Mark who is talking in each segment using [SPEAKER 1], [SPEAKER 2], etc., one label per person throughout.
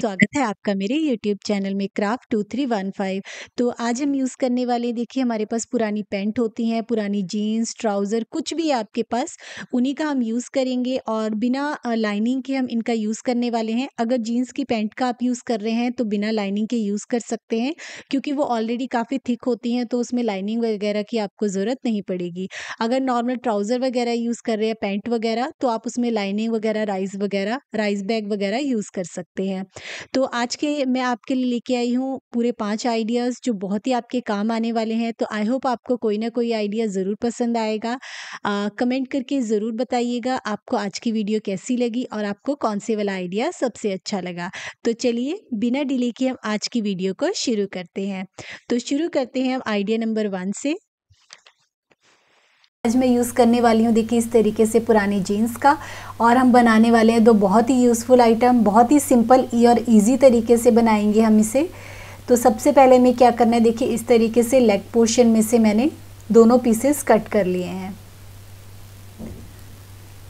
[SPEAKER 1] स्वागत है आपका मेरे यूट्यूब चैनल में craft two three one five तो आज हम यूज़ करने वाले देखिए हमारे पास पुरानी पैंट होती हैं पुरानी जीन्स ट्राउज़र कुछ भी आपके पास उन्हीं का हम यूज़ करेंगे और बिना लाइनिंग के हम इनका यूज़ करने वाले हैं अगर जीन्स की पैंट का आप यूज़ कर रहे हैं तो बिना लाइनिंग के यूज़ कर सकते हैं क्योंकि वो ऑलरेडी काफ़ी थिक होती हैं तो उसमें लाइनिंग वगैरह की आपको ज़रूरत नहीं पड़ेगी अगर नॉर्मल ट्राउज़र वगैरह यूज़ कर रहे हैं पैंट वगैरह तो आप उसमें लाइनिंग वगैरह राइस वगैरह राइस बैग वगैरह यूज़ कर सकते हैं तो आज के मैं आपके लिए लेके आई हूँ पूरे पाँच आइडियाज़ जो बहुत ही आपके काम आने वाले हैं तो आई होप आपको कोई ना कोई आइडिया ज़रूर पसंद आएगा कमेंट करके ज़रूर बताइएगा आपको आज की वीडियो कैसी लगी और आपको कौन से वाला आइडिया सबसे अच्छा लगा तो चलिए बिना डिले के हम आज की वीडियो को शुरू करते हैं तो शुरू करते हैं हम आइडिया नंबर वन से आज मैं यूज़ करने वाली हूँ देखिए इस तरीके से पुराने जीन्स का और हम बनाने वाले हैं दो बहुत ही यूज़फुल आइटम बहुत ही सिंपल और इजी तरीके से बनाएंगे हम इसे तो सबसे पहले मैं क्या करना है देखिए इस तरीके से लेग पोर्शन में से मैंने दोनों पीसेस कट कर लिए हैं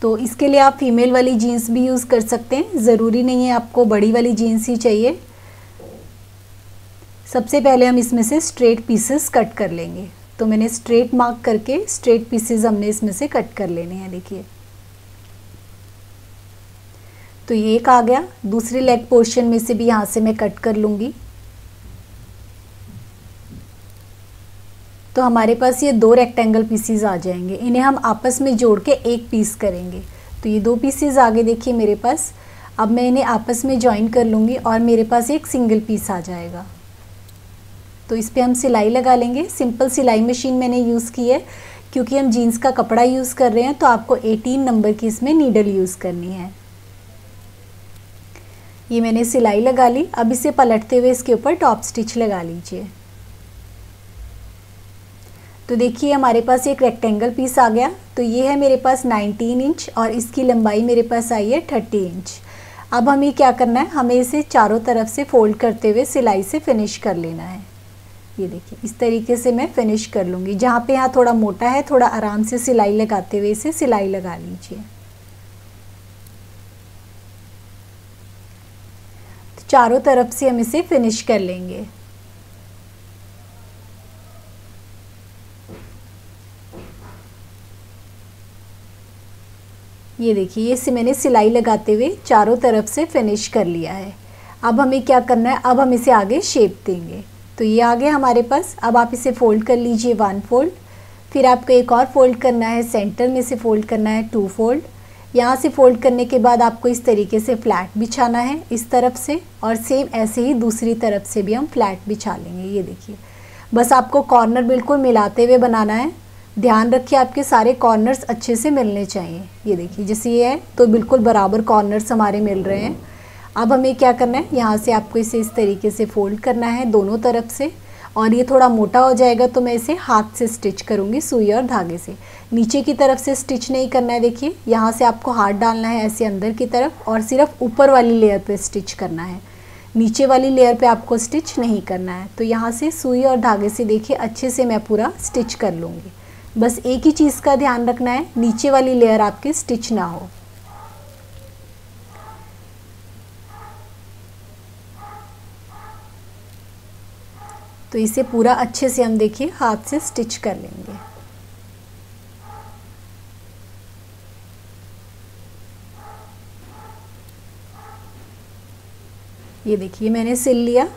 [SPEAKER 1] तो इसके लिए आप फीमेल वाली जीन्स भी यूज़ कर सकते हैं ज़रूरी नहीं है आपको बड़ी वाली जीन्स ही चाहिए सबसे पहले हम इसमें से स्ट्रेट पीसेस कट कर लेंगे तो मैंने स्ट्रेट मार्क करके स्ट्रेट पीसेज हमने इसमें से कट कर लेने हैं देखिए तो ये एक आ गया दूसरे लेग पोर्शन में से भी यहाँ से मैं कट कर लूँगी तो हमारे पास ये दो रेक्टेंगल पीसीज आ जाएंगे इन्हें हम आपस में जोड़ के एक पीस करेंगे तो ये दो पीसीज आगे देखिए मेरे पास अब मैं इन्हें आपस में ज्वाइन कर लूँगी और मेरे पास एक सिंगल पीस आ जाएगा तो इस पर हम सिलाई लगा लेंगे सिंपल सिलाई मशीन मैंने यूज़ की है क्योंकि हम जीन्स का कपड़ा यूज़ कर रहे हैं तो आपको 18 नंबर की इसमें नीडल यूज़ करनी है ये मैंने सिलाई लगा ली अब इसे पलटते हुए इसके ऊपर टॉप स्टिच लगा लीजिए तो देखिए हमारे पास एक रेक्टेंगल पीस आ गया तो ये है मेरे पास 19 इंच और इसकी लंबाई मेरे पास आई है 30 इंच अब हमें क्या करना है हमें इसे चारों तरफ से फोल्ड करते हुए सिलाई से फिनिश कर लेना है ये देखिए इस तरीके से मैं फिनिश कर लूँगी जहाँ पे यहाँ थोड़ा मोटा है थोड़ा आराम से सिलाई लगाते हुए इसे सिलाई लगा लीजिए तो चारों तरफ से हम इसे फिनिश कर लेंगे ये देखिए ये से मैंने सिलाई लगाते हुए चारों तरफ से फिनिश कर लिया है अब हमें क्या करना है अब हम इसे आगे शेप देंगे तो ये आ गया हमारे पास अब आप इसे फोल्ड कर लीजिए वन फोल्ड फिर आपको एक और फोल्ड करना है सेंटर में से फोल्ड करना है टू फोल्ड यहाँ से फोल्ड करने के बाद आपको इस तरीके से फ्लैट बिछाना है इस तरफ से और सेम ऐसे ही दूसरी तरफ से भी हम फ्लैट बिछा लेंगे ये देखिए बस आपको कॉर्नर बिल्कुल मिलाते हुए बनाना है ध्यान रखिए आपके सारे कॉर्नर्स अच्छे से मिलने चाहिए ये देखिए जैसे ये है तो बिल्कुल बराबर कॉर्नर्स हमारे मिल रहे हैं अब हमें क्या करना है यहाँ से आपको इसे इस तरीके से फोल्ड करना है दोनों तरफ से और ये थोड़ा मोटा हो जाएगा तो मैं इसे हाथ से स्टिच करूँगी सुई और धागे से नीचे की तरफ से स्टिच नहीं करना है देखिए यहाँ से आपको हाथ डालना है ऐसे अंदर की तरफ और सिर्फ ऊपर वाली लेयर पे स्टिच करना है नीचे वाली लेयर पे आपको स्टिच नहीं करना है तो यहाँ से सुई और धागे से देखिए अच्छे से मैं पूरा स्टिच कर लूँगी बस एक ही चीज़ का ध्यान रखना है नीचे वाली लेयर आपकी स्टिच ना हो तो इसे पूरा अच्छे से हम देखिए हाथ से स्टिच कर लेंगे ये देखिए मैंने सिल लिया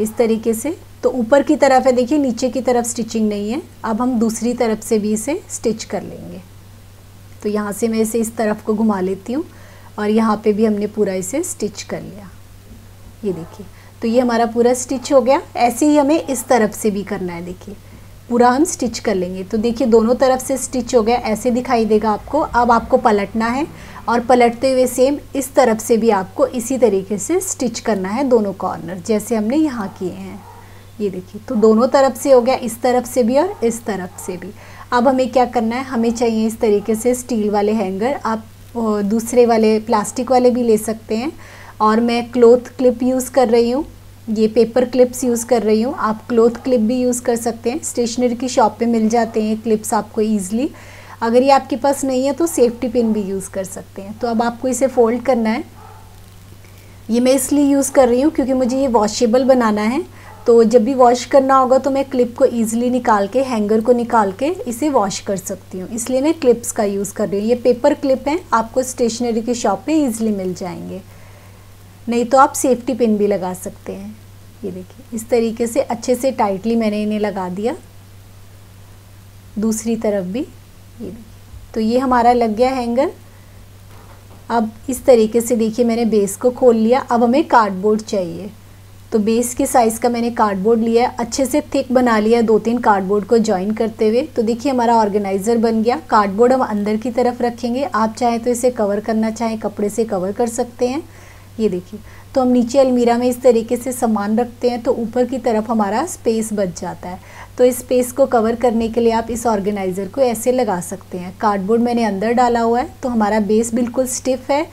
[SPEAKER 1] इस तरीके से तो ऊपर की तरफ है देखिए नीचे की तरफ स्टिचिंग नहीं है अब हम दूसरी तरफ से भी इसे स्टिच कर लेंगे तो यहाँ से मैं इसे इस तरफ को घुमा लेती हूँ और यहाँ पे भी हमने पूरा इसे स्टिच कर लिया ये देखिए तो ये हमारा पूरा स्टिच हो गया ऐसे ही हमें इस तरफ से भी करना है देखिए पूरा हम स्टिच कर लेंगे तो देखिए दोनों तरफ से स्टिच हो गया ऐसे दिखाई देगा आपको अब आपको पलटना है और पलटते हुए सेम इस तरफ से भी आपको इसी तरीके से स्टिच करना है दोनों कॉर्नर जैसे हमने यहाँ किए हैं ये देखिए तो दोनों तरफ से हो गया इस तरफ से भी और इस तरफ से भी अब हमें क्या करना है हमें चाहिए इस तरीके से स्टील वाले हैंगर आप दूसरे वाले प्लास्टिक वाले भी ले सकते हैं और मैं क्लोथ क्लिप यूज़ कर रही हूँ ये पेपर क्लिप्स यूज़ कर रही हूँ आप क्लोथ क्लिप भी यूज़ कर सकते हैं स्टेशनरी की शॉप पे मिल जाते हैं क्लिप्स आपको ईजिली अगर ये आपके पास नहीं है तो सेफ्टी पिन भी यूज़ कर सकते हैं तो अब आपको इसे फोल्ड करना है ये मैं इसलिए यूज़ कर रही हूँ क्योंकि मुझे ये वॉशेबल बनाना है तो जब भी वॉश करना होगा तो मैं क्लिप को ईजिली निकाल के हैंगर को निकाल के इसे वॉश कर सकती हूँ इसलिए मैं क्लिप्स का यूज़ कर रही हूँ ये पेपर क्लिप हैं आपको स्टेशनरी की शॉप पर ईजिली मिल जाएंगे नहीं तो आप सेफ्टी पिन भी लगा सकते हैं ये देखिए इस तरीके से अच्छे से टाइटली मैंने इन्हें लगा दिया दूसरी तरफ भी ये देखिए तो ये हमारा लग गया हैंगर अब इस तरीके से देखिए मैंने बेस को खोल लिया अब हमें कार्डबोर्ड चाहिए तो बेस के साइज़ का मैंने कार्डबोर्ड लिया अच्छे से थिक बना लिया दो तीन कार्डबोर्ड को ज्वाइन करते हुए तो देखिए हमारा ऑर्गेनाइज़र बन गया कार्डबोर्ड हम अंदर की तरफ रखेंगे आप चाहें तो इसे कवर करना चाहें कपड़े से कवर कर सकते हैं ये देखिए तो हम नीचे अलमीरा में इस तरीके से सामान रखते हैं तो ऊपर की तरफ हमारा स्पेस बच जाता है तो इस स्पेस को कवर करने के लिए आप इस ऑर्गेनाइज़र को ऐसे लगा सकते हैं कार्डबोर्ड मैंने अंदर डाला हुआ है तो हमारा बेस बिल्कुल स्टिफ है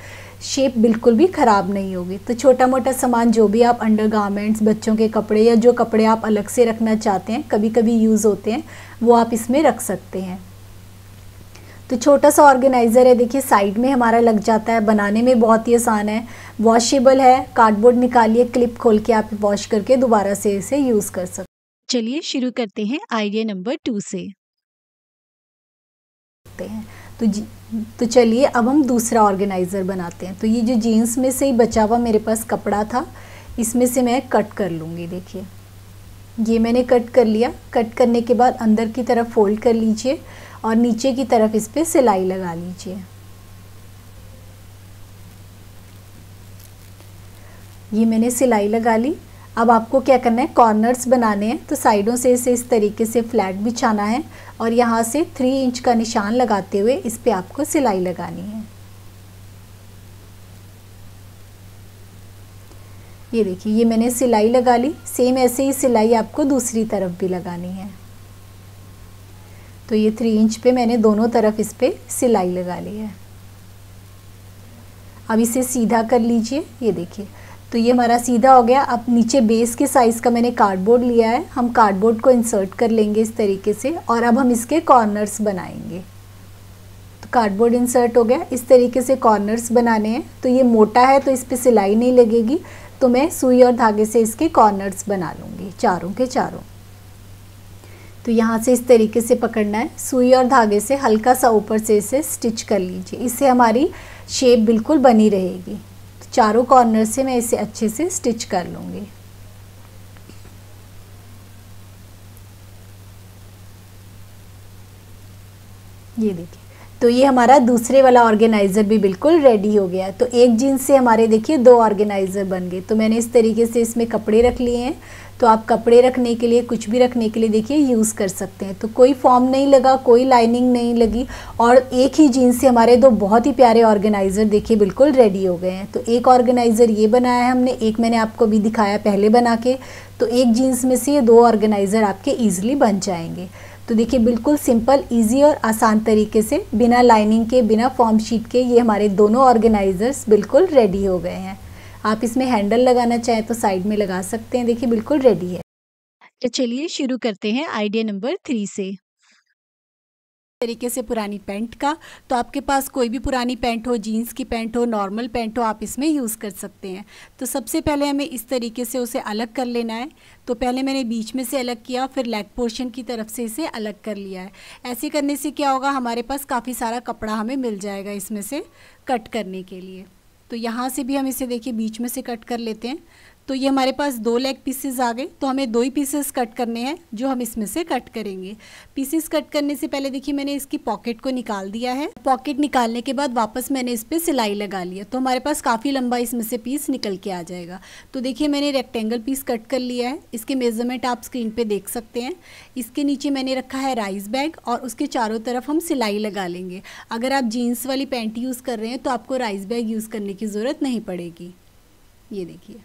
[SPEAKER 1] शेप बिल्कुल भी ख़राब नहीं होगी तो छोटा मोटा सामान जो भी आप अंडर गारमेंट्स बच्चों के कपड़े या जो कपड़े आप अलग से रखना चाहते हैं कभी कभी यूज़ होते हैं वो आप इसमें रख सकते हैं तो छोटा सा ऑर्गेनाइज़र है देखिए साइड में हमारा लग जाता है बनाने में बहुत ही आसान है वॉशेबल है कार्डबोर्ड निकालिए क्लिप खोल के आप वॉश करके दोबारा से इसे यूज़ कर सकते चलिए शुरू करते हैं आइडिया नंबर टू से तो जी तो चलिए अब हम दूसरा ऑर्गेनाइज़र बनाते हैं तो ये जो जीन्स में से ही बचा हुआ मेरे पास कपड़ा था इसमें से मैं कट कर लूँगी देखिए ये मैंने कट कर लिया कट करने के बाद अंदर की तरफ फोल्ड कर लीजिए और नीचे की तरफ इस पर सिलाई लगा लीजिए ये मैंने सिलाई लगा ली अब आपको क्या करना है कॉर्नर्स बनाने हैं तो साइडों से इसे इस तरीके से फ्लैट बिछाना है और यहाँ से थ्री इंच का निशान लगाते हुए इस पर आपको सिलाई लगानी है ये देखिए ये मैंने सिलाई लगा ली सेम ऐसे ही सिलाई आपको दूसरी तरफ भी लगानी है तो ये थ्री इंच पे मैंने दोनों तरफ इस पर सिलाई लगा ली है अब इसे सीधा कर लीजिए ये देखिए तो ये हमारा सीधा हो गया अब नीचे बेस के साइज़ का मैंने कार्डबोर्ड लिया है हम कार्डबोर्ड को इंसर्ट कर लेंगे इस तरीके से और अब हम इसके कॉर्नर्स बनाएंगे तो कार्डबोर्ड इंसर्ट हो गया इस तरीके से कॉर्नर्स बनाने हैं तो ये मोटा है तो इस पर सिलाई नहीं लगेगी तो मैं सुई और धागे से इसके कॉर्नर्स बना लूँगी चारों के चारों तो यहाँ से इस तरीके से पकड़ना है सुई और धागे से हल्का सा ऊपर से इसे स्टिच कर लीजिए इससे हमारी शेप बिल्कुल बनी रहेगी तो चारों कॉर्नर से मैं इसे अच्छे से स्टिच कर लूँगी ये देखिए तो ये हमारा दूसरे वाला ऑर्गेनाइज़र भी बिल्कुल रेडी हो गया तो एक जीन्स से हमारे देखिए दो ऑर्गेनाइज़र बन गए तो मैंने इस तरीके से इसमें कपड़े रख लिए हैं तो आप कपड़े रखने के लिए कुछ भी रखने के लिए देखिए यूज़ कर सकते हैं तो कोई फॉर्म नहीं लगा कोई लाइनिंग नहीं लगी और एक ही जीन्स से हमारे दो बहुत ही प्यारे ऑर्गेनाइज़र देखिए बिल्कुल रेडी हो गए हैं तो एक ऑर्गेनाइज़र ये बनाया है हमने एक मैंने आपको भी दिखाया पहले बना के तो एक जीन्स में से ये दो ऑर्गेनाइज़र आपके ईजिली बन जाएंगे तो देखिए बिल्कुल सिंपल इजी और आसान तरीके से बिना लाइनिंग के बिना फॉर्म शीट के ये हमारे दोनों ऑर्गेनाइज़र्स बिल्कुल रेडी हो गए हैं आप इसमें हैंडल लगाना चाहें तो साइड में लगा सकते हैं देखिए बिल्कुल रेडी है तो चलिए शुरू करते हैं आइडिया नंबर थ्री से तरीके से पुरानी पैंट का तो आपके पास कोई भी पुरानी पैंट हो जीन्स की पैंट हो नॉर्मल पैंट हो आप इसमें यूज़ कर सकते हैं तो सबसे पहले हमें इस तरीके से उसे अलग कर लेना है तो पहले मैंने बीच में से अलग किया फिर लेग पोर्शन की तरफ से इसे अलग कर लिया है ऐसे करने से क्या होगा हमारे पास काफ़ी सारा कपड़ा हमें मिल जाएगा इसमें से कट करने के लिए तो यहाँ से भी हम इसे देखिए बीच में से कट कर लेते हैं तो ये हमारे पास दो लेग पीसेस आ गए तो हमें दो ही पीसेस कट करने हैं जो हम इसमें से कट करेंगे पीसेस कट करने से पहले देखिए मैंने इसकी पॉकेट को निकाल दिया है पॉकेट निकालने के बाद वापस मैंने इस पर सिलाई लगा लिया तो हमारे पास काफ़ी लंबा इसमें से पीस निकल के आ जाएगा तो देखिए मैंने रेक्टेंगल पीस कट कर लिया है इसके मेजरमेंट आप स्क्रीन पर देख सकते हैं इसके नीचे मैंने रखा है राइस बैग और उसके चारों तरफ हम सिलाई लगा लेंगे अगर आप जीन्स वाली पैंट यूज़ कर रहे हैं तो आपको राइस बैग यूज़ करने की ज़रूरत नहीं पड़ेगी ये देखिए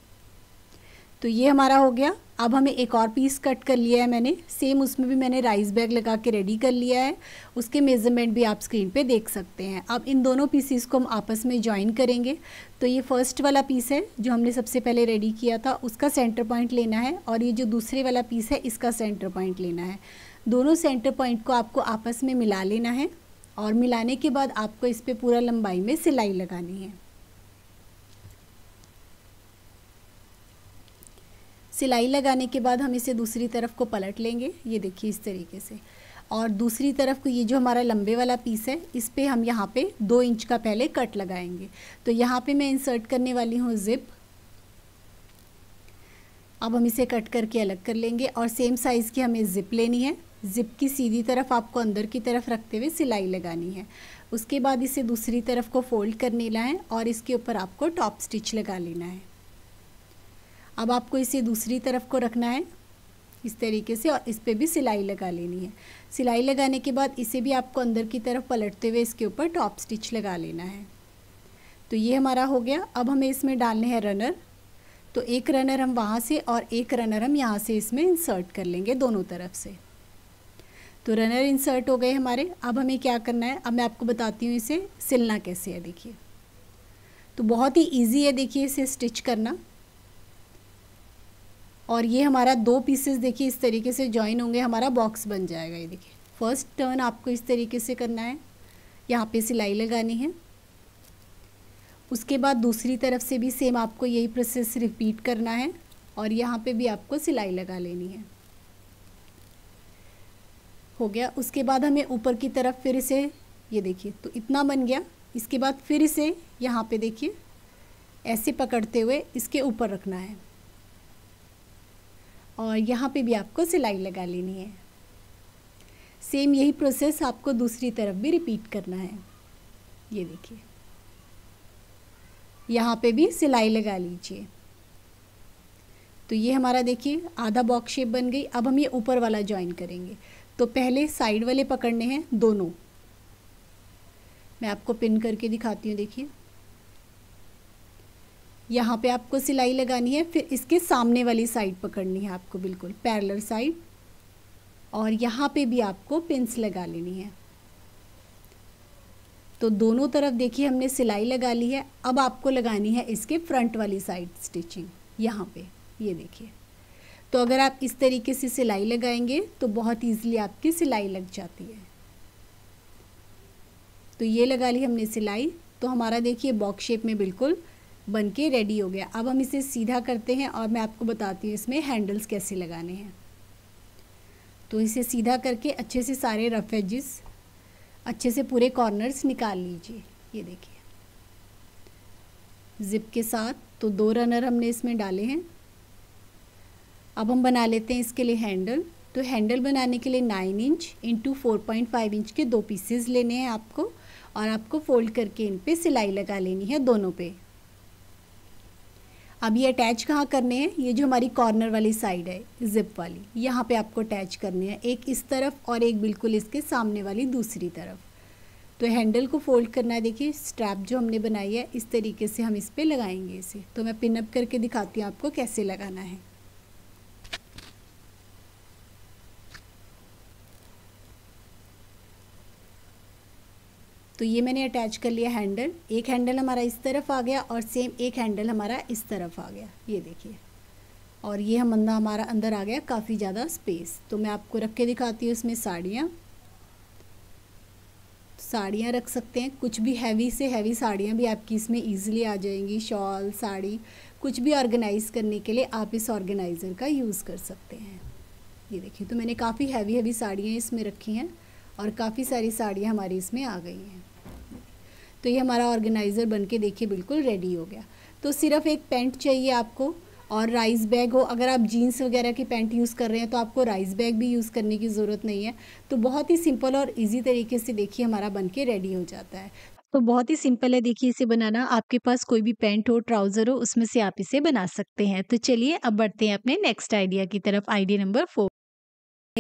[SPEAKER 1] तो ये हमारा हो गया अब हमें एक और पीस कट कर लिया है मैंने सेम उसमें भी मैंने राइस बैग लगा के रेडी कर लिया है उसके मेज़रमेंट भी आप स्क्रीन पे देख सकते हैं अब इन दोनों पीसीस को हम आपस में ज्वाइन करेंगे तो ये फर्स्ट वाला पीस है जो हमने सबसे पहले रेडी किया था उसका सेंटर पॉइंट लेना है और ये जो दूसरे वाला पीस है इसका सेंटर पॉइंट लेना है दोनों सेंटर पॉइंट को आपको आपस में मिला लेना है और मिलाने के बाद आपको इस पर पूरा लंबाई में सिलाई लगानी है सिलाई लगाने के बाद हम इसे दूसरी तरफ को पलट लेंगे ये देखिए इस तरीके से और दूसरी तरफ को ये जो हमारा लंबे वाला पीस है इस पर हम यहाँ पे दो इंच का पहले कट लगाएंगे तो यहाँ पे मैं इंसर्ट करने वाली हूँ ज़िप अब हम इसे कट करके अलग कर लेंगे और सेम साइज़ की हमें ज़िप लेनी है ज़िप की सीधी तरफ आपको अंदर की तरफ रखते हुए सिलाई लगानी है उसके बाद इसे दूसरी तरफ को फोल्ड कर लेना है और इसके ऊपर आपको टॉप स्टिच लगा लेना है अब आपको इसे दूसरी तरफ को रखना है इस तरीके से और इस पर भी सिलाई लगा लेनी है सिलाई लगाने के बाद इसे भी आपको अंदर की तरफ पलटते हुए इसके ऊपर टॉप स्टिच लगा लेना है तो ये हमारा हो गया अब हमें इसमें डालने हैं रनर तो एक रनर हम वहाँ से और एक रनर हम यहाँ से इसमें इंसर्ट कर लेंगे दोनों तरफ से तो रनर इंसर्ट हो गए हमारे अब हमें क्या करना है अब मैं आपको बताती हूँ इसे सिलना कैसे है देखिए तो बहुत ही ईजी है देखिए इसे स्टिच करना और ये हमारा दो पीसेस देखिए इस तरीके से ज्वाइन होंगे हमारा बॉक्स बन जाएगा ये देखिए फर्स्ट टर्न आपको इस तरीके से करना है यहाँ पे सिलाई लगानी है उसके बाद दूसरी तरफ से भी सेम आपको यही प्रोसेस रिपीट करना है और यहाँ पे भी आपको सिलाई लगा लेनी है हो गया उसके बाद हमें ऊपर की तरफ फिर इसे ये देखिए तो इतना बन गया इसके बाद फिर इसे यहाँ पे देखिए ऐसे पकड़ते हुए इसके ऊपर रखना है और यहाँ पे भी आपको सिलाई लगा लेनी है सेम यही प्रोसेस आपको दूसरी तरफ भी रिपीट करना है ये देखिए यहाँ पे भी सिलाई लगा लीजिए तो ये हमारा देखिए आधा बॉक्स शेप बन गई अब हम ये ऊपर वाला ज्वाइन करेंगे तो पहले साइड वाले पकड़ने हैं दोनों मैं आपको पिन करके दिखाती हूँ देखिए यहाँ पे आपको सिलाई लगानी है फिर इसके सामने वाली साइड पकड़नी है आपको बिल्कुल पैरलर साइड और यहाँ पे भी आपको पिंस लगा लेनी है तो दोनों तरफ देखिए हमने सिलाई लगा ली है अब आपको लगानी है इसके फ्रंट वाली साइड स्टिचिंग यहाँ पे ये देखिए तो अगर आप इस तरीके से सिलाई लगाएंगे तो बहुत ईजिली आपकी सिलाई लग जाती है तो ये लगा ली हमने सिलाई तो हमारा देखिए बॉक्स शेप में बिल्कुल बन के रेडी हो गया अब हम इसे सीधा करते हैं और मैं आपको बताती हूँ इसमें हैंडल्स कैसे लगाने हैं तो इसे सीधा करके अच्छे से सारे रफ एजिस अच्छे से पूरे कॉर्नर्स निकाल लीजिए ये देखिए ज़िप के साथ तो दो रनर हमने इसमें डाले हैं अब हम बना लेते हैं इसके लिए हैंडल तो हैंडल बनाने के लिए nine inch into four point five inch के दो पीसेस लेने हैं आपको और आपको फोल्ड करके इन पर सिलाई लगा लेनी है दोनों पे अब ये अटैच कहाँ करने हैं ये जो हमारी कॉर्नर वाली साइड है जिप वाली यहाँ पे आपको अटैच करने हैं एक इस तरफ और एक बिल्कुल इसके सामने वाली दूसरी तरफ तो हैंडल को फोल्ड करना है देखिए स्ट्रैप जो हमने बनाई है इस तरीके से हम इस पर लगाएंगे इसे तो मैं पिनअप करके दिखाती हूँ आपको कैसे लगाना है तो ये मैंने अटैच कर लिया हैंडल एक हैंडल हमारा इस तरफ आ गया और सेम एक हैंडल हमारा इस तरफ आ गया ये देखिए और ये हम अंदर हमारा अंदर आ गया काफ़ी ज़्यादा स्पेस तो मैं आपको रख के दिखाती हूँ इसमें साड़ियाँ साड़ियाँ रख सकते हैं कुछ भी हैवी से हैवी साड़ियाँ भी आपकी इसमें ईजिली आ जाएंगी शॉल साड़ी कुछ भी ऑर्गेनाइज़ करने के लिए आप इस ऑर्गेनाइज़र का यूज़ कर सकते हैं ये देखिए तो मैंने काफ़ी हैवी हैवी साड़ियाँ इसमें रखी हैं और काफ़ी सारी साड़ियाँ हमारी इसमें आ गई हैं तो ये हमारा ऑर्गेनाइज़र बन के देखिए बिल्कुल रेडी हो गया तो सिर्फ एक पेंट चाहिए आपको और राइस बैग हो अगर आप जीन्स वगैरह की पैंट यूज़ कर रहे हैं तो आपको राइस बैग भी यूज़ करने की ज़रूरत नहीं है तो बहुत ही सिंपल और इजी तरीके से देखिए हमारा बन के रेडी हो जाता है तो बहुत ही सिंपल है देखिए इसे बनाना आपके पास कोई भी पैंट हो ट्राउज़र हो उसमें से आप इसे बना सकते हैं तो चलिए अब बढ़ते हैं अपने नेक्स्ट आइडिया की तरफ आइडिया नंबर फोर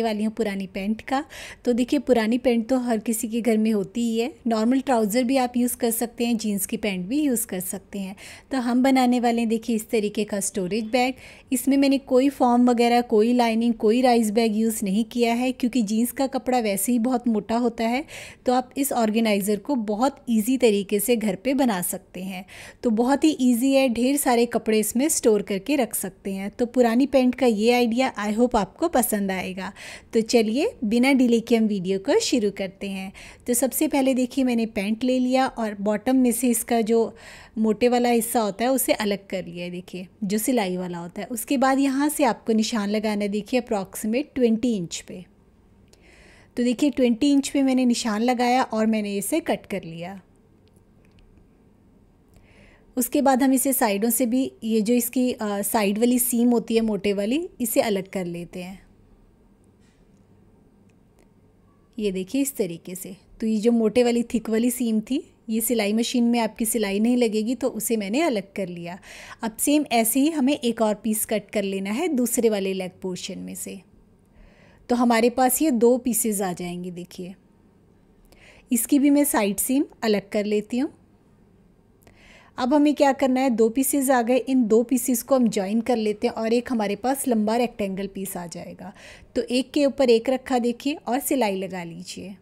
[SPEAKER 1] वाली हूँ पुरानी पैंट का तो देखिए पुरानी पैंट तो हर किसी के घर में होती ही है नॉर्मल ट्राउज़र भी आप यूज़ कर सकते हैं जीन्स की पैंट भी यूज़ कर सकते हैं तो हम बनाने वाले हैं देखिए इस तरीके का स्टोरेज बैग इसमें मैंने कोई फॉर्म वगैरह कोई लाइनिंग कोई राइस बैग यूज़ नहीं किया है क्योंकि जीन्स का कपड़ा वैसे ही बहुत मोटा होता है तो आप इस ऑर्गेनाइज़र को बहुत ईजी तरीके से घर पर बना सकते हैं तो बहुत ही ईजी है ढेर सारे कपड़े इसमें स्टोर करके रख सकते हैं तो पुरानी पैंट का ये आइडिया आई होप आपको पसंद आएगा तो चलिए बिना डिले के हम वीडियो को शुरू करते हैं तो सबसे पहले देखिए मैंने पैंट ले लिया और बॉटम में से इसका जो मोटे वाला हिस्सा होता है उसे अलग कर लिया है देखिए जो सिलाई वाला होता है उसके बाद यहाँ से आपको निशान लगाना है देखिए अप्रॉक्सीमेट ट्वेंटी इंच पे तो देखिए ट्वेंटी इंच पे मैंने निशान लगाया और मैंने इसे कट कर लिया उसके बाद हम इसे साइडों से भी ये जो इसकी साइड वाली सीम होती है मोटे वाली इसे अलग कर लेते हैं ये देखिए इस तरीके से तो ये जो मोटे वाली थिक वाली सीम थी ये सिलाई मशीन में आपकी सिलाई नहीं लगेगी तो उसे मैंने अलग कर लिया अब सेम ऐसे ही हमें एक और पीस कट कर लेना है दूसरे वाले लेग पोर्शन में से तो हमारे पास ये दो पीसेज आ जाएंगे देखिए इसकी भी मैं साइड सीम अलग कर लेती हूँ अब हमें क्या करना है दो पीसेज आ गए इन दो पीसेस को हम ज्वाइन कर लेते हैं और एक हमारे पास लंबा रेक्टेंगल पीस आ जाएगा तो एक के ऊपर एक रखा देखिए और सिलाई लगा लीजिए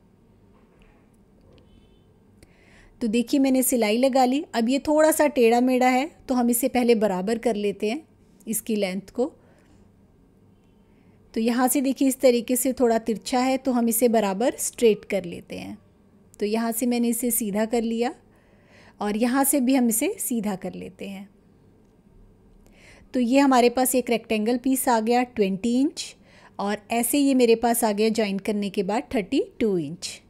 [SPEAKER 1] तो देखिए मैंने सिलाई लगा ली अब ये थोड़ा सा टेढ़ा मेढ़ा है तो हम इसे पहले बराबर कर लेते हैं इसकी लेंथ को तो यहाँ से देखिए इस तरीके से थोड़ा तिरछा है तो हम इसे बराबर स्ट्रेट कर लेते हैं तो यहाँ से मैंने इसे सीधा कर लिया और यहाँ से भी हम इसे सीधा कर लेते हैं तो ये हमारे पास एक रेक्टेंगल पीस आ गया ट्वेंटी इंच और ऐसे ये मेरे पास आ गया ज्वाइन करने के बाद थर्टी टू इंच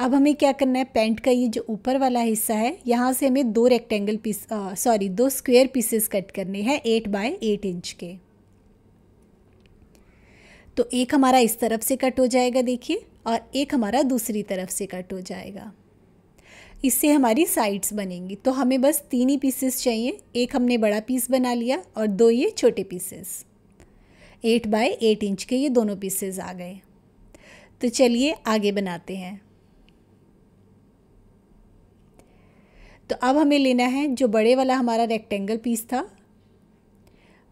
[SPEAKER 1] अब हमें क्या करना है पेंट का ये जो ऊपर वाला हिस्सा है यहाँ से हमें दो रेक्टेंगल पीस सॉरी दो स्क्वेयर पीसेस कट करने हैं एट बाय एट इंच के तो एक हमारा इस तरफ से कट हो जाएगा देखिए और एक हमारा दूसरी तरफ से कट हो जाएगा इससे हमारी साइड्स बनेंगी तो हमें बस तीन ही पीसेस चाहिए एक हमने बड़ा पीस बना लिया और दो ये छोटे pieces eight by eight inch के ये दोनों पीसेस आ गए तो चलिए आगे बनाते हैं तो अब हमें लेना है जो बड़े वाला हमारा रेक्टेंगल पीस था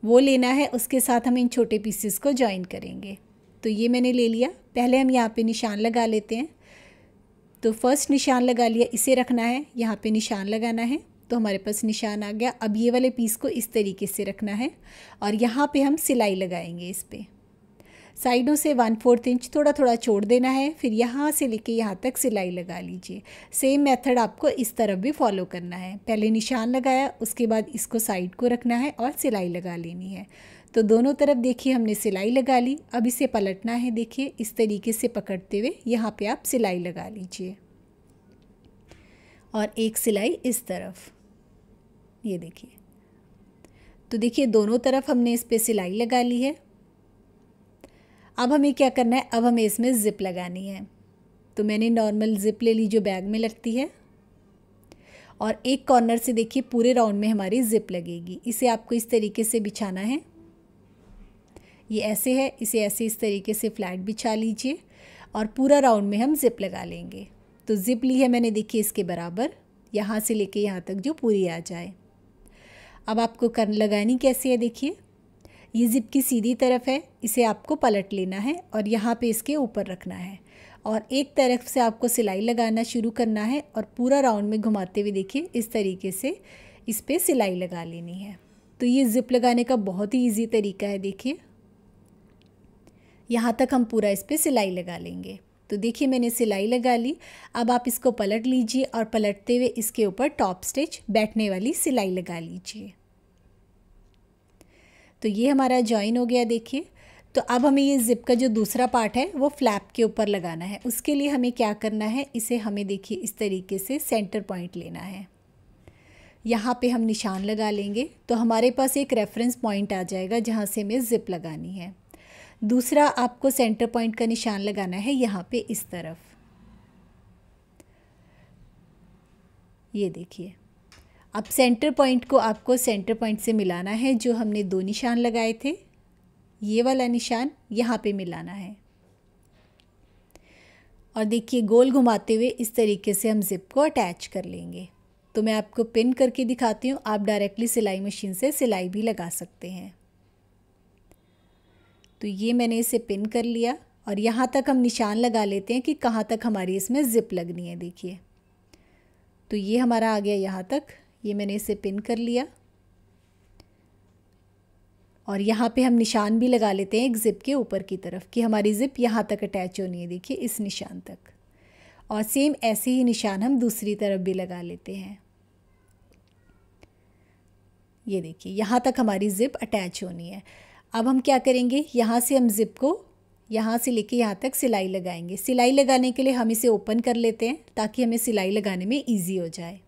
[SPEAKER 1] वो लेना है उसके साथ हम इन छोटे पीसेस को ज्वाइन करेंगे तो ये मैंने ले लिया पहले हम यहाँ पे निशान लगा लेते हैं तो फर्स्ट निशान लगा लिया इसे रखना है यहाँ पे निशान लगाना है तो हमारे पास निशान आ गया अब ये वाले पीस को इस तरीके से रखना है और यहाँ पे हम सिलाई लगाएंगे इस पर साइडों से वन फोर्थ इंच थोड़ा थोड़ा छोड़ देना है फिर यहाँ से लेके यहाँ तक सिलाई लगा लीजिए सेम मेथड आपको इस तरफ भी फॉलो करना है पहले निशान लगाया उसके बाद इसको साइड को रखना है और सिलाई लगा लेनी है तो दोनों तरफ देखिए हमने सिलाई लगा ली अब इसे पलटना है देखिए इस तरीके से पकड़ते हुए यहाँ पे आप सिलाई लगा लीजिए और एक सिलाई इस तरफ ये देखिए तो देखिए दोनों तरफ हमने इस पर सिलाई लगा ली है अब हमें क्या करना है अब हमें इसमें ज़िप लगानी है तो मैंने नॉर्मल ज़िप ले ली जो बैग में लगती है और एक कॉर्नर से देखिए पूरे राउंड में हमारी ज़िप लगेगी इसे आपको इस तरीके से बिछाना है ये ऐसे है इसे ऐसे इस तरीके से फ्लैट बिछा लीजिए और पूरा राउंड में हम ज़िप लगा लेंगे तो ज़िप ली है मैंने देखिए इसके बराबर यहाँ से लेके यहाँ तक जो पूरी आ जाए अब आपको कर लगानी कैसी है देखिए ये ज़िप की सीधी तरफ है इसे आपको पलट लेना है और यहाँ पे इसके ऊपर रखना है और एक तरफ से आपको सिलाई लगाना शुरू करना है और पूरा राउंड में घुमाते हुए देखिए इस तरीके से इस पर सिलाई लगा लेनी है तो ये ज़िप लगाने का बहुत ही ईजी तरीका है देखिए यहाँ तक हम पूरा इस पर सिलाई लगा लेंगे तो देखिए मैंने सिलाई लगा ली अब आप इसको पलट लीजिए और पलटते हुए इसके ऊपर टॉप स्टिच बैठने वाली सिलाई लगा लीजिए तो ये हमारा जॉइन हो गया देखिए तो अब हमें ये ज़िप का जो दूसरा पार्ट है वो फ्लैप के ऊपर लगाना है उसके लिए हमें क्या करना है इसे हमें देखिए इस तरीके से सेंटर पॉइंट लेना है यहाँ पे हम निशान लगा लेंगे तो हमारे पास एक रेफरेंस पॉइंट आ जाएगा जहाँ से हमें ज़िप लगानी है दूसरा आपको सेंटर पॉइंट का निशान लगाना है यहाँ पे इस तरफ ये देखिए अब सेंटर पॉइंट को आपको सेंटर पॉइंट से मिलाना है जो हमने दो निशान लगाए थे ये वाला निशान यहाँ पे मिलाना है और देखिए गोल घुमाते हुए इस तरीके से हम ज़िप को अटैच कर लेंगे तो मैं आपको पिन करके दिखाती हूँ आप डायरेक्टली सिलाई मशीन से सिलाई भी लगा सकते हैं तो ये मैंने इसे पिन कर लिया और यहाँ तक हम निशान लगा लेते हैं कि कहाँ तक हमारी इसमें ज़िप लगनी है देखिए तो ये हमारा आ गया यहाँ तक ये मैंने इसे पिन कर लिया और यहाँ पे हम निशान भी लगा लेते हैं एक ज़िप के ऊपर की तरफ कि हमारी ज़िप यहाँ तक अटैच होनी है देखिए इस निशान तक और सेम ऐसे ही निशान हम दूसरी तरफ भी लगा लेते हैं ये देखिए यहाँ तक हमारी ज़िप अटैच होनी है अब हम क्या करेंगे यहाँ से हम ज़िप को यहाँ से लेके यहाँ तक सिलाई लगाएंगे सिलाई लगाने के लिए हम इसे ओपन कर लेते हैं ताकि हमें सिलाई लगाने में ईजी हो जाए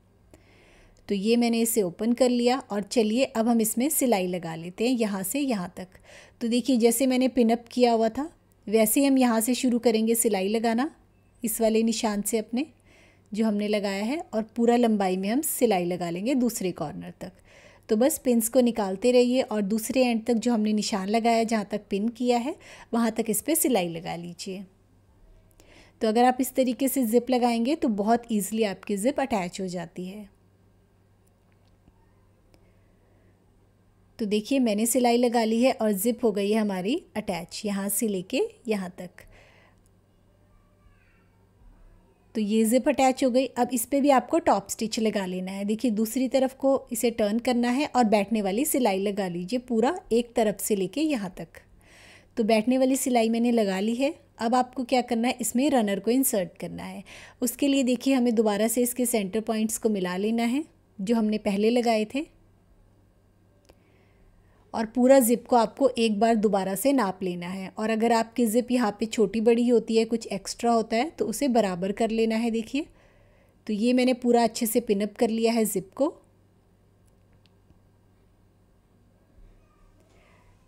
[SPEAKER 1] तो ये मैंने इसे ओपन कर लिया और चलिए अब हम इसमें सिलाई लगा लेते हैं यहाँ से यहाँ तक तो देखिए जैसे मैंने पिनअप किया हुआ था वैसे ही हम यहाँ से शुरू करेंगे सिलाई लगाना इस वाले निशान से अपने जो हमने लगाया है और पूरा लंबाई में हम सिलाई लगा लेंगे दूसरे कॉर्नर तक तो बस पिंस को निकालते रहिए और दूसरे एंड तक जो हमने निशान लगाया जहाँ तक पिन किया है वहाँ तक इस पर सिलाई लगा लीजिए तो अगर आप इस तरीके से ज़िप लगाएंगे तो बहुत ईजिली आपकी ज़िप अटैच हो जाती है तो देखिए मैंने सिलाई लगा ली है और ज़िप हो गई है हमारी अटैच यहाँ से लेके यहाँ तक तो ये ज़िप अटैच हो गई अब इस पर भी आपको टॉप स्टिच लगा लेना है देखिए दूसरी तरफ को इसे टर्न करना है और बैठने वाली सिलाई लगा लीजिए पूरा एक तरफ से लेके यहाँ तक तो बैठने वाली सिलाई मैंने लगा ली है अब आपको क्या करना है इसमें रनर को इंसर्ट करना है उसके लिए देखिए हमें दोबारा से इसके सेंटर पॉइंट्स को मिला लेना है जो हमने पहले लगाए थे और पूरा ज़िप को आपको एक बार दोबारा से नाप लेना है और अगर आपकी ज़िप यहाँ पे छोटी बड़ी होती है कुछ एक्स्ट्रा होता है तो उसे बराबर कर लेना है देखिए तो ये मैंने पूरा अच्छे से पिनअप कर लिया है ज़िप को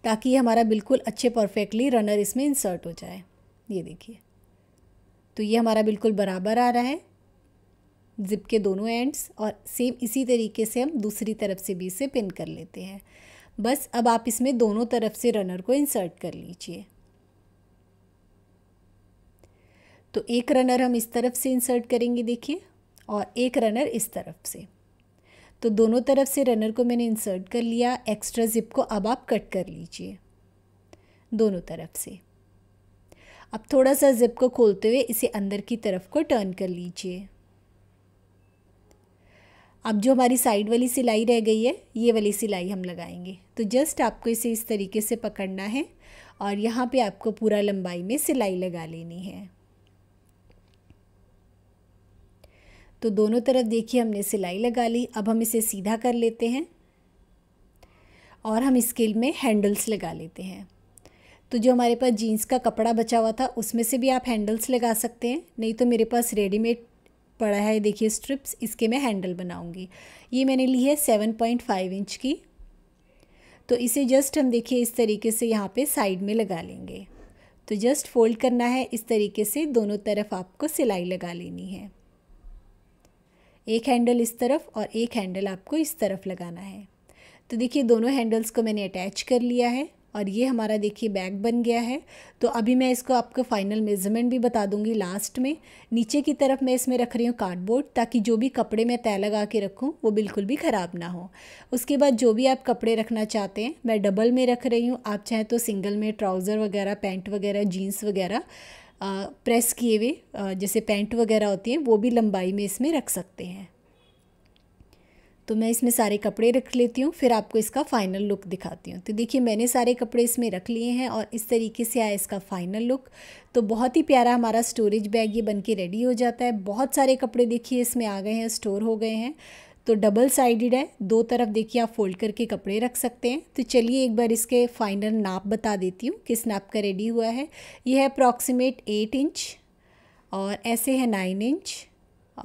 [SPEAKER 1] ताकि हमारा बिल्कुल अच्छे परफेक्टली रनर इसमें इंसर्ट हो जाए ये देखिए तो ये हमारा बिल्कुल बराबर आ रहा है ज़िप के दोनों एंड्स और सेम इसी तरीके से हम दूसरी तरफ से भी इसे पिन कर लेते हैं बस अब आप इसमें दोनों तरफ से रनर को इंसर्ट कर लीजिए तो एक रनर हम इस तरफ से इंसर्ट करेंगे देखिए और एक रनर इस तरफ से तो दोनों तरफ से रनर को मैंने इंसर्ट कर लिया एक्स्ट्रा ज़िप को अब आप कट कर लीजिए दोनों तरफ से अब थोड़ा सा ज़िप को खोलते हुए इसे अंदर की तरफ को टर्न कर लीजिए अब जो हमारी साइड वाली सिलाई रह गई है ये वाली सिलाई हम लगाएंगे तो जस्ट आपको इसे इस तरीके से पकड़ना है और यहाँ पे आपको पूरा लंबाई में सिलाई लगा लेनी है तो दोनों तरफ देखिए हमने सिलाई लगा ली अब हम इसे सीधा कर लेते हैं और हम स्केल में हैंडल्स लगा लेते हैं तो जो हमारे पास जीन्स का कपड़ा बचा हुआ था उसमें से भी आप हैंडल्स लगा सकते हैं नहीं तो मेरे पास रेडीमेड पड़ा है देखिए स्ट्रिप्स इसके मैं हैंडल बनाऊंगी ये मैंने ली है सेवन पॉइंट फाइव इंच की तो इसे जस्ट हम देखिए इस तरीके से यहाँ पे साइड में लगा लेंगे तो जस्ट फोल्ड करना है इस तरीके से दोनों तरफ आपको सिलाई लगा लेनी है एक हैंडल इस तरफ और एक हैंडल आपको इस तरफ लगाना है तो देखिए दोनों हैंडल्स को मैंने अटैच कर लिया है और ये हमारा देखिए बैग बन गया है तो अभी मैं इसको आपको फाइनल मेज़रमेंट भी बता दूंगी लास्ट में नीचे की तरफ मैं इसमें रख रही हूँ कार्डबोर्ड ताकि जो भी कपड़े मैं तय लगा के रखूँ वो बिल्कुल भी ख़राब ना हो उसके बाद जो भी आप कपड़े रखना चाहते हैं मैं डबल में रख रही हूँ आप चाहें तो सिंगल में ट्राउज़र वगैरह पैंट वगैरह जीन्स वगैरह प्रेस किए हुए जैसे पैंट वगैरह होती हैं वो भी लंबाई में इसमें रख सकते हैं तो मैं इसमें सारे कपड़े रख लेती हूँ फिर आपको इसका फाइनल लुक दिखाती हूँ तो देखिए मैंने सारे कपड़े इसमें रख लिए हैं और इस तरीके से आया इसका फाइनल लुक तो बहुत ही प्यारा हमारा स्टोरेज बैग ये बन के रेडी हो जाता है बहुत सारे कपड़े देखिए इसमें आ गए हैं स्टोर हो गए हैं तो डबल साइडेड है दो तरफ देखिए आप फोल्ड करके कपड़े रख सकते हैं तो चलिए एक बार इसके फाइनल नाप बता देती हूँ किस नाप का रेडी हुआ है यह है अप्रॉक्सीमेट एट इंच और ऐसे है नाइन इंच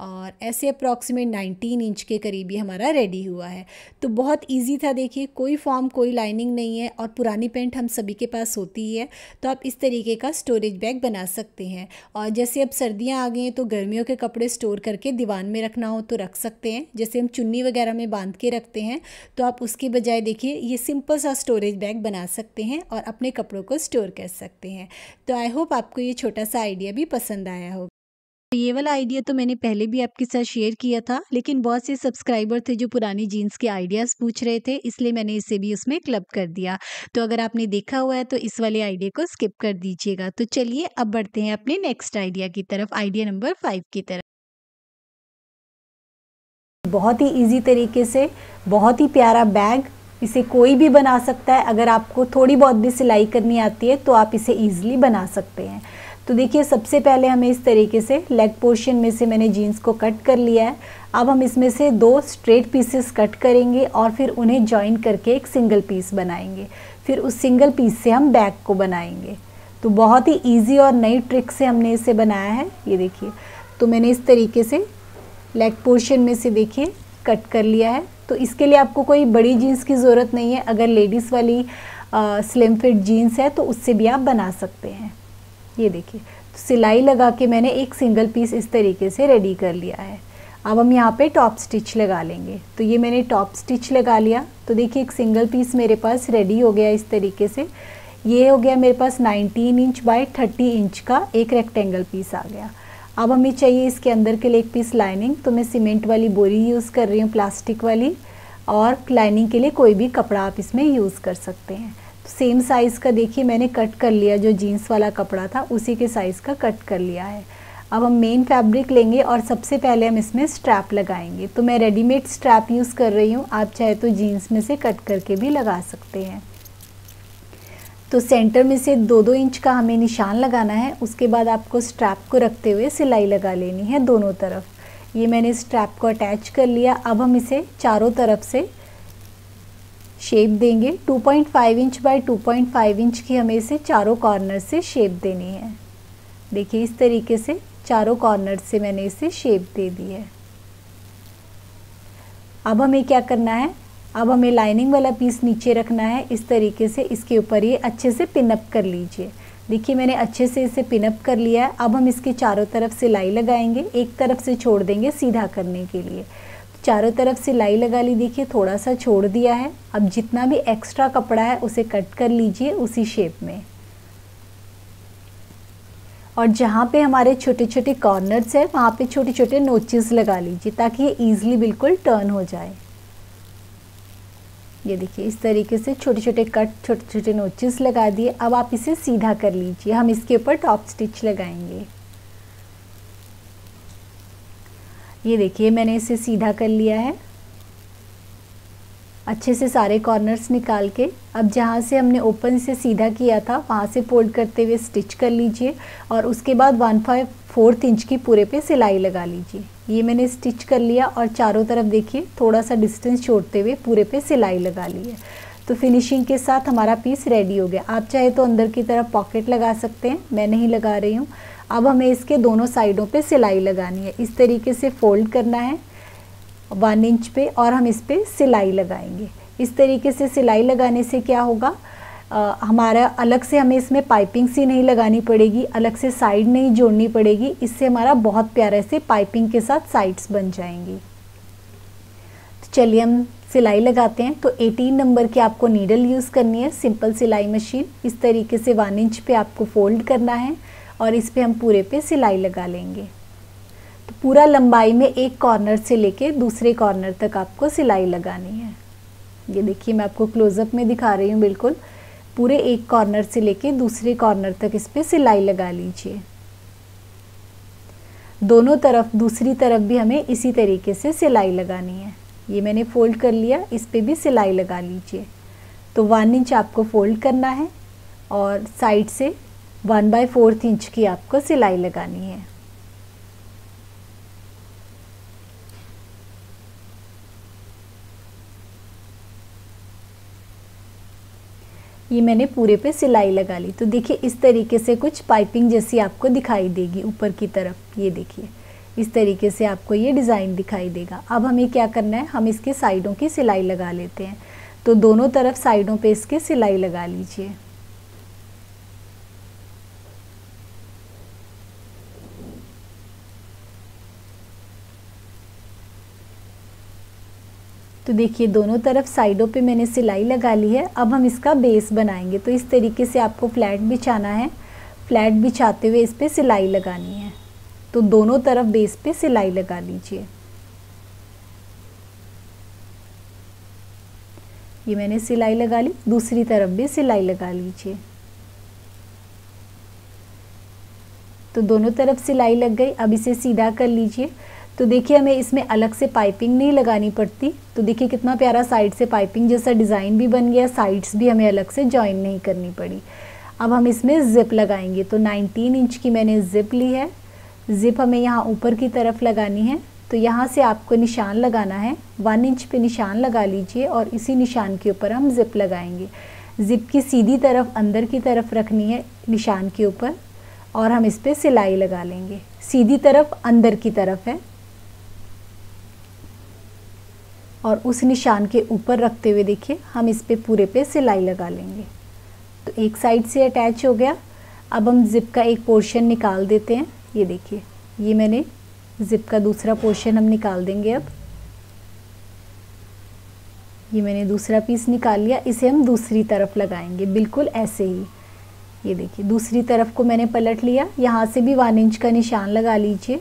[SPEAKER 1] और ऐसे अप्रॉक्सीमेट 19 इंच के करीब ही हमारा रेडी हुआ है तो बहुत इजी था देखिए कोई फॉर्म कोई लाइनिंग नहीं है और पुरानी पेंट हम सभी के पास होती ही है तो आप इस तरीके का स्टोरेज बैग बना सकते हैं और जैसे अब सर्दियाँ आ गई हैं तो गर्मियों के कपड़े स्टोर करके दीवान में रखना हो तो रख सकते हैं जैसे हम चुन्नी वगैरह में बांध के रखते हैं तो आप उसके बजाय देखिए ये सिंपल सा स्टोरेज बैग बना सकते हैं और अपने कपड़ों को स्टोर कर सकते हैं तो आई होप आपको ये छोटा सा आइडिया भी पसंद आया होगा तो ये वाला आइडिया तो मैंने पहले भी आपके साथ शेयर किया था लेकिन बहुत से सब्सक्राइबर थे जो पुरानी जीन्स के आइडियाज़ पूछ रहे थे इसलिए मैंने इसे भी उसमें क्लब कर दिया तो अगर आपने देखा हुआ है तो इस वाले आइडिया को स्किप कर दीजिएगा तो चलिए अब बढ़ते हैं अपने नेक्स्ट आइडिया की तरफ आइडिया नंबर फाइव की तरफ बहुत ही इजी तरीके से बहुत ही प्यारा बैग इसे कोई भी बना सकता है अगर आपको थोड़ी बहुत भी सिलाई करनी आती है तो आप इसे ईजिली बना सकते हैं तो देखिए सबसे पहले हमें इस तरीके से लेग पोर्शन में से मैंने जीन्स को कट कर लिया है अब हम इसमें से दो स्ट्रेट पीसेस कट करेंगे और फिर उन्हें जॉइन करके एक सिंगल पीस बनाएंगे फिर उस सिंगल पीस से हम बैक को बनाएंगे तो बहुत ही ईजी और नई ट्रिक से हमने इसे बनाया है ये देखिए तो मैंने इस तरीके से लेग पोर्शन में से देखिए कट कर लिया है तो इसके लिए आपको कोई बड़ी जीन्स की ज़रूरत नहीं है अगर लेडीज़ वाली स्लिम फिट जीन्स है तो उससे भी आप बना सकते हैं ये देखिए तो सिलाई लगा के मैंने एक सिंगल पीस इस तरीके से रेडी कर लिया है अब हम यहाँ पे टॉप स्टिच लगा लेंगे तो ये मैंने टॉप स्टिच लगा लिया तो देखिए एक सिंगल पीस मेरे पास रेडी हो गया इस तरीके से ये हो गया मेरे पास 19 इंच बाय 30 इंच का एक रेक्टेंगल पीस आ गया अब हमें चाहिए इसके अंदर के लिए एक पीस लाइनिंग तो मैं सीमेंट वाली बोरी यूज़ कर रही हूँ प्लास्टिक वाली और लाइनिंग के लिए कोई भी कपड़ा आप इसमें यूज़ कर सकते हैं सेम साइज़ का देखिए मैंने कट कर लिया जो जीन्स वाला कपड़ा था उसी के साइज़ का कट कर लिया है अब हम मेन फैब्रिक लेंगे और सबसे पहले हम इसमें स्ट्रैप लगाएंगे तो मैं रेडीमेड स्ट्रैप यूज़ कर रही हूँ आप चाहे तो जीन्स में से कट करके भी लगा सकते हैं तो सेंटर में से दो दो इंच का हमें निशान लगाना है उसके बाद आपको स्ट्रैप को रखते हुए सिलाई लगा लेनी है दोनों तरफ ये मैंने स्ट्रैप को अटैच कर लिया अब हम इसे चारों तरफ से शेप देंगे 2.5 इंच बाय 2.5 इंच की हमें इसे चारों कॉर्नर से शेप देनी है देखिए इस तरीके से चारों कॉर्नर से मैंने इसे शेप दे दी है अब हमें क्या करना है अब हमें लाइनिंग वाला पीस नीचे रखना है इस तरीके से इसके ऊपर ये अच्छे से पिनअप कर लीजिए देखिए मैंने अच्छे से इसे पिनअप कर लिया है अब हम इसके चारों तरफ सिलाई लगाएंगे एक तरफ से छोड़ देंगे सीधा करने के लिए चारों तरफ सिलाई लगा ली देखिए थोड़ा सा छोड़ दिया है अब जितना भी एक्स्ट्रा कपड़ा है उसे कट कर लीजिए उसी शेप में और जहाँ पे हमारे छोटे छोटे कॉर्नर्स हैं वहाँ पे छोटे छोटे नोचेस लगा लीजिए ताकि ये ईजिली बिल्कुल टर्न हो जाए ये देखिए इस तरीके से छोटे छोटे कट छोटे छोटे नोचेस लगा दिए अब आप इसे सीधा कर लीजिए हम इसके ऊपर टॉप स्टिच लगाएंगे ये देखिए मैंने इसे सीधा कर लिया है अच्छे से सारे कॉर्नर्स निकाल के अब जहाँ से हमने ओपन से सीधा किया था वहाँ से फोल्ड करते हुए स्टिच कर लीजिए और उसके बाद वन फाइव फोर्थ इंच की पूरे पे सिलाई लगा लीजिए ये मैंने स्टिच कर लिया और चारों तरफ देखिए थोड़ा सा डिस्टेंस छोड़ते हुए पूरे पे सिलाई लगा ली है तो फिनिशिंग के साथ हमारा पीस रेडी हो गया आप चाहे तो अंदर की तरफ पॉकेट लगा सकते हैं मैं नहीं लगा रही हूँ अब हमें इसके दोनों साइडों पे सिलाई लगानी है इस तरीके से फोल्ड करना है वन इंच पे और हम इस पर सिलाई लगाएंगे इस तरीके से सिलाई लगाने से क्या होगा आ, हमारा अलग से हमें इसमें पाइपिंग सी नहीं लगानी पड़ेगी अलग से साइड नहीं जोड़नी पड़ेगी इससे हमारा बहुत प्यारे से पाइपिंग के साथ साइड्स बन जाएंगी तो चलिए हम सिलाई लगाते हैं तो 18 नंबर की आपको नीडल यूज़ करनी है सिंपल सिलाई मशीन इस तरीके से वन इंच पे आपको फोल्ड करना है और इस पर हम पूरे पे सिलाई लगा लेंगे तो पूरा लंबाई में एक कॉर्नर से लेके दूसरे कॉर्नर तक आपको सिलाई लगानी है ये देखिए मैं आपको क्लोजअप में दिखा रही हूँ बिल्कुल पूरे एक कॉर्नर से लेके दूसरे कॉर्नर तक इस पर सिलाई लगा लीजिए दोनों तरफ दूसरी तरफ भी हमें इसी तरीके से सिलाई लगानी है ये मैंने फ़ोल्ड कर लिया इस पर भी सिलाई लगा लीजिए तो वन इंच आपको फ़ोल्ड करना है और साइड से वन बाय फोर्थ इंच की आपको सिलाई लगानी है ये मैंने पूरे पे सिलाई लगा ली तो देखिए इस तरीके से कुछ पाइपिंग जैसी आपको दिखाई देगी ऊपर की तरफ ये देखिए इस तरीके से आपको ये डिज़ाइन दिखाई देगा अब हमें क्या करना है हम इसके साइडों की सिलाई लगा लेते हैं तो दोनों तरफ साइडों पे इसके सिलाई लगा लीजिए तो देखिए दोनों तरफ साइडों पे मैंने सिलाई लगा ली है अब हम इसका बेस बनाएंगे तो इस तरीके से आपको फ्लैट बिछाना है फ्लैट बिछाते हुए इस पर सिलाई लगानी है तो दोनों तरफ बेस पे सिलाई लगा लीजिए ये मैंने सिलाई लगा ली दूसरी तरफ भी सिलाई लगा लीजिए तो दोनों तरफ सिलाई लग गई अब इसे सीधा कर लीजिए तो देखिए हमें इसमें अलग से पाइपिंग नहीं लगानी पड़ती तो देखिए कितना प्यारा साइड से पाइपिंग जैसा डिज़ाइन भी बन गया साइड्स भी हमें अलग से ज्वाइन नहीं करनी पड़ी अब हम इसमें ज़िप लगाएंगे तो 19 इंच की मैंने ज़िप ली है ज़िप हमें यहाँ ऊपर की तरफ लगानी है तो यहाँ से आपको निशान लगाना है वन इंच पे निशान लगा लीजिए और इसी निशान के ऊपर हम ज़िप लगाएंगे ज़िप की सीधी तरफ अंदर की तरफ रखनी है निशान के ऊपर और हम इस पर सिलाई लगा लेंगे सीधी तरफ अंदर की तरफ है और उस निशान के ऊपर रखते हुए देखिए हम इस पे पूरे पे सिलाई लगा लेंगे तो एक साइड से अटैच हो गया अब हम ज़िप का एक पोर्शन निकाल देते हैं ये देखिए ये मैंने ज़िप का दूसरा पोर्शन हम निकाल देंगे अब ये मैंने दूसरा पीस निकाल लिया इसे हम दूसरी तरफ लगाएंगे बिल्कुल ऐसे ही ये देखिए दूसरी तरफ को मैंने पलट लिया यहाँ से भी वन इंच का निशान लगा लीजिए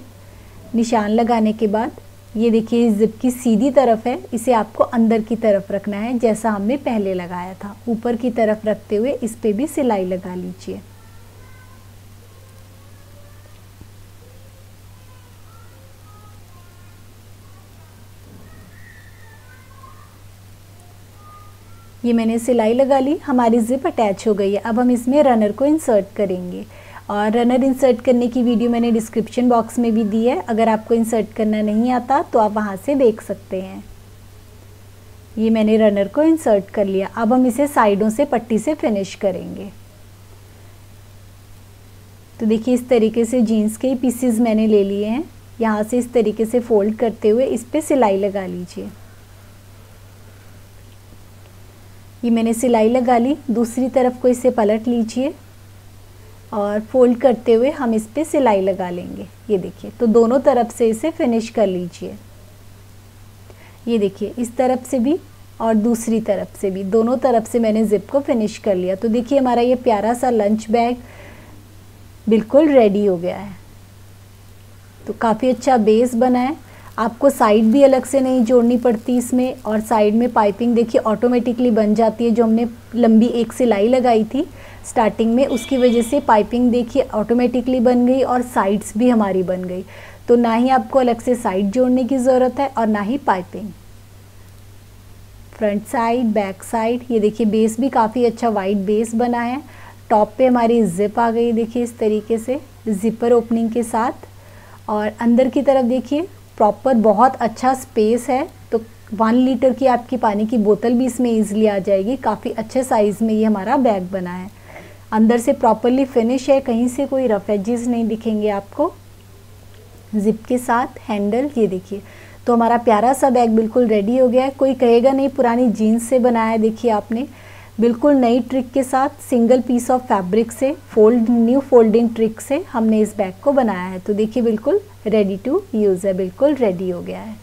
[SPEAKER 1] निशान लगाने के बाद ये देखिए इस जिप की सीधी तरफ है इसे आपको अंदर की तरफ रखना है जैसा हमने पहले लगाया था ऊपर की तरफ रखते हुए इस पर भी सिलाई लगा लीजिए ये मैंने सिलाई लगा ली हमारी ज़िप अटैच हो गई है अब हम इसमें रनर को इंसर्ट करेंगे और रनर इंसर्ट करने की वीडियो मैंने डिस्क्रिप्शन बॉक्स में भी दी है अगर आपको इंसर्ट करना नहीं आता तो आप वहाँ से देख सकते हैं ये मैंने रनर को इंसर्ट कर लिया अब हम इसे साइडों से पट्टी से फिनिश करेंगे तो देखिए इस तरीके से जीन्स के पीसीज मैंने ले लिए हैं यहाँ से इस तरीके से फोल्ड करते हुए इस पर सिलाई लगा लीजिए ये मैंने सिलाई लगा ली दूसरी तरफ को इसे पलट लीजिए और फोल्ड करते हुए हम इस पर सिलाई लगा लेंगे ये देखिए तो दोनों तरफ से इसे फिनिश कर लीजिए ये देखिए इस तरफ से भी और दूसरी तरफ से भी दोनों तरफ से मैंने ज़िप को फिनिश कर लिया तो देखिए हमारा ये प्यारा सा लंच बैग बिल्कुल रेडी हो गया है तो काफ़ी अच्छा बेस बना है आपको साइड भी अलग से नहीं जोड़नी पड़ती इसमें और साइड में पाइपिंग देखिए ऑटोमेटिकली बन जाती है जो हमने लंबी एक सिलाई लगाई थी स्टार्टिंग में उसकी वजह से पाइपिंग देखिए ऑटोमेटिकली बन गई और साइड्स भी हमारी बन गई तो ना ही आपको अलग से साइड जोड़ने की ज़रूरत है और ना ही piping front side back side ये देखिए बेस भी काफ़ी अच्छा वाइट बेस बना है टॉप पे हमारी जिप आ गई देखिए इस तरीके से जिपर ओपनिंग के साथ और अंदर की तरफ देखिए प्रॉपर बहुत अच्छा स्पेस है तो वन लीटर की आपकी पानी की बोतल भी इसमें ईजिली आ जाएगी काफ़ी अच्छे साइज़ में ये हमारा बैग बना है अंदर से प्रॉपरली फिनिश है कहीं से कोई रफ एजेस नहीं दिखेंगे आपको जिप के साथ हैंडल ये देखिए तो हमारा प्यारा सा बैग बिल्कुल रेडी हो गया है कोई कहेगा नहीं पुरानी जीन्स से बनाया देखिए आपने बिल्कुल नई ट्रिक के साथ सिंगल पीस ऑफ फैब्रिक से फोल्ड न्यू फोल्डिंग ट्रिक से हमने इस बैग को बनाया है तो देखिए बिल्कुल रेडी टू यूज़ है बिल्कुल रेडी हो गया है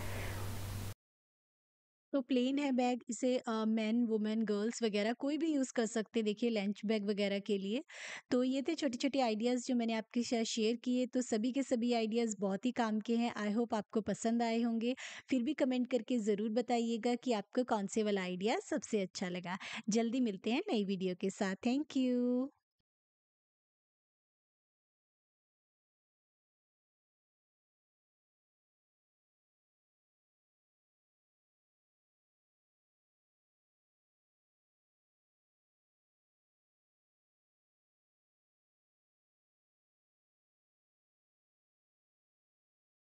[SPEAKER 1] तो प्लेन है बैग इसे मेन वुमेन गर्ल्स वगैरह कोई भी यूज़ कर सकते देखिए लंच बैग वगैरह के लिए तो ये थे छोटे छोटे आइडियाज़ जो मैंने आपके साथ शेयर किए तो सभी के सभी आइडियाज़ बहुत ही काम के हैं आई होप आपको पसंद आए होंगे फिर भी कमेंट करके ज़रूर बताइएगा कि आपको कौन से वाला आइडिया सबसे अच्छा लगा जल्दी मिलते हैं नई वीडियो के साथ थैंक यू